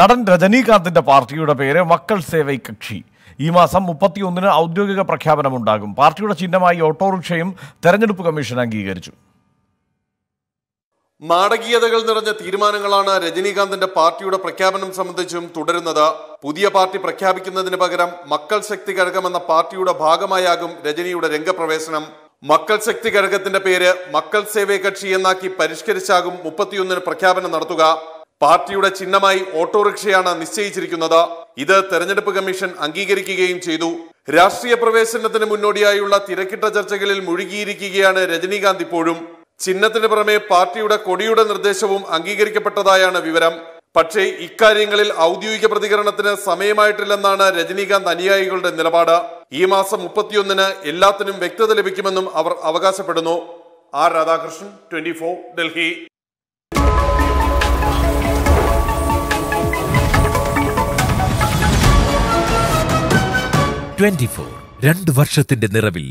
നടൻ രജനീകാന്തിന്റെ പാർട്ടിയുടെ പേര് മക്കൾ സേവൈ കക്ഷി ഈ മാസം മുപ്പത്തിയൊന്നിന് ഔദ്യോഗിക പ്രഖ്യാപനമുണ്ടാകും പാർട്ടിയുടെ ചിഹ്നമായി ഓട്ടോറിക്ഷയും തെരഞ്ഞെടുപ്പ് കമ്മീഷൻ അംഗീകരിച്ചു നാടകീയതകൾ നിറഞ്ഞ തീരുമാനങ്ങളാണ് രജനീകാന്തിന്റെ പാർട്ടിയുടെ പ്രഖ്യാപനം സംബന്ധിച്ചും തുടരുന്നത് പുതിയ പാർട്ടി പ്രഖ്യാപിക്കുന്നതിന് പകരം മക്കൾ ശക്തി കഴകം എന്ന പാർട്ടിയുടെ ഭാഗമായാകും രജനിയുടെ രംഗപ്രവേശനം മക്കൾ ശക്തി കഴകത്തിന്റെ പേര് മക്കൾ സേവേ കക്ഷി എന്നാക്കി പരിഷ്കരിച്ചാകും മുപ്പത്തിയൊന്നിന് പ്രഖ്യാപനം നടത്തുക പാർട്ടിയുടെ ചിഹ്നമായി ഓട്ടോറിക്ഷയാണ് നിശ്ചയിച്ചിരിക്കുന്നത് ഇത് തെരഞ്ഞെടുപ്പ് കമ്മീഷൻ അംഗീകരിക്കുകയും ചെയ്തു രാഷ്ട്രീയ പ്രവേശനത്തിന് മുന്നോടിയായുള്ള തിരക്കിട്ട ചർച്ചകളിൽ മുഴുകിയിരിക്കുകയാണ് രജനീകാന്ത് ഇപ്പോഴും ചിഹ്നത്തിന് പുറമെ പാർട്ടിയുടെ കൊടിയുടെ നിർദ്ദേശവും അംഗീകരിക്കപ്പെട്ടതായാണ് വിവരം പക്ഷേ ഇക്കാര്യങ്ങളിൽ ഔദ്യോഗിക പ്രതികരണത്തിന് സമയമായിട്ടില്ലെന്നാണ് രജനീകാന്ത് അനുയായികളുടെ നിലപാട് ഈ മാസം മുപ്പത്തിയൊന്നിന് എല്ലാത്തിനും വ്യക്തത ലഭിക്കുമെന്നും അവർ അവകാശപ്പെടുന്നു R Radhakrishnan twenty Delhi twenty four രണ്ട് വർഷത്തിന്റെ നിറവിൽ